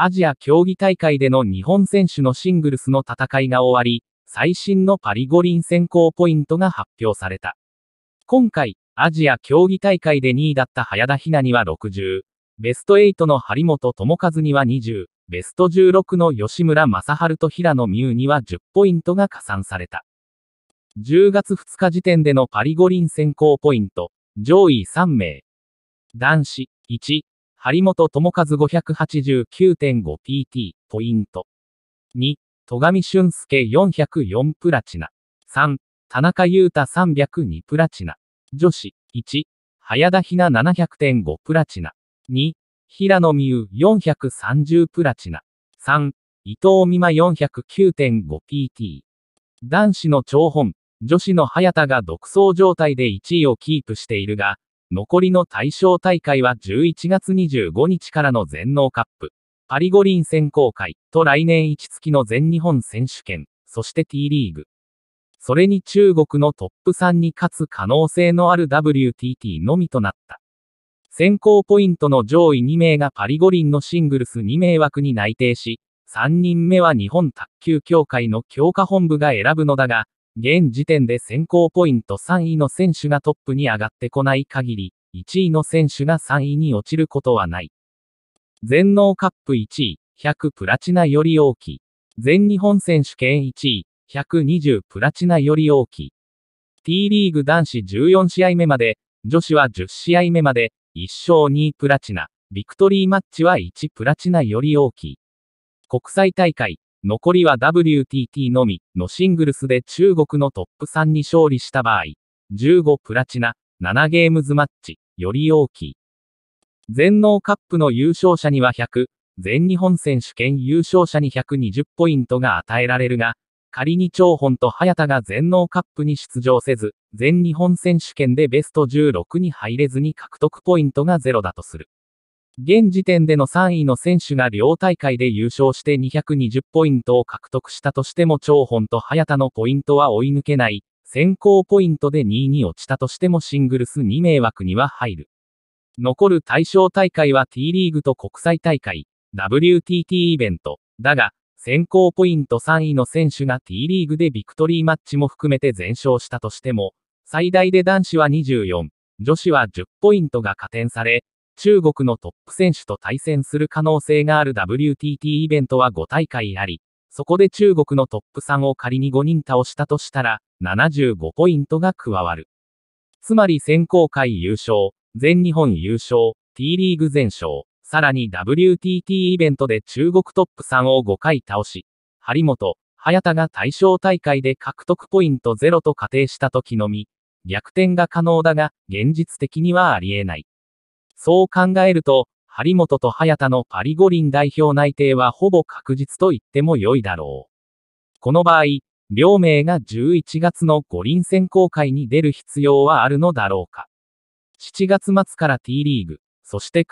アジア競技大会での日本選手のシングルスの戦いが終わり、最新のパリ五輪選考ポイントが発表された。今回、アジア競技大会で2位だった早田ひなには60、ベスト8の張本智和には20、ベスト16の吉村正春と平野美宇には10ポイントが加算された。10月2日時点でのパリ五輪選考ポイント、上位3名。男子、1、張本智和 589.5PT、ポイント。2、戸上俊介404プラチナ。3、田中優太302プラチナ。女子、1、早田ひな700.5プラチナ。2、平野美宇430プラチナ。3、伊藤美誠 409.5PT。男子の長本、女子の早田が独走状態で1位をキープしているが、残りの対象大会は11月25日からの全農カップ、パリ五輪選考会と来年1月の全日本選手権、そして T リーグ。それに中国のトップ3に勝つ可能性のある WTT のみとなった。選考ポイントの上位2名がパリ五輪のシングルス2名枠に内定し、3人目は日本卓球協会の強化本部が選ぶのだが、現時点で選考ポイント3位の選手がトップに上がってこない限り、1位の選手が3位に落ちることはない。全能カップ1位、100プラチナより大きい。全日本選手権1位、120プラチナより大きい。T リーグ男子14試合目まで、女子は10試合目まで、1勝2プラチナ、ビクトリーマッチは1プラチナより大きい。国際大会、残りは WTT のみのシングルスで中国のトップ3に勝利した場合、15プラチナ、7ゲームズマッチ、より大きい。全農カップの優勝者には100、全日本選手権優勝者に120ポイントが与えられるが、仮に張本と早田が全農カップに出場せず、全日本選手権でベスト16に入れずに獲得ポイントがゼロだとする。現時点での3位の選手が両大会で優勝して220ポイントを獲得したとしても張本と早田のポイントは追い抜けない、先行ポイントで2位に落ちたとしてもシングルス2名枠には入る。残る対象大会は T リーグと国際大会、WTT イベント、だが、先行ポイント3位の選手が T リーグでビクトリーマッチも含めて全勝したとしても、最大で男子は24、女子は10ポイントが加点され、中国のトップ選手と対戦する可能性がある WTT イベントは5大会あり、そこで中国のトップ3を仮に5人倒したとしたら、75ポイントが加わる。つまり選考会優勝、全日本優勝、T リーグ全勝、さらに WTT イベントで中国トップ3を5回倒し、張本、早田が対象大会で獲得ポイント0と仮定した時のみ、逆転が可能だが、現実的にはありえない。そう考えると、張本と早田のパリ五輪代表内定はほぼ確実と言っても良いだろう。この場合、両名が11月の五輪選考会に出る必要はあるのだろうか。7月末から T リーグ、そして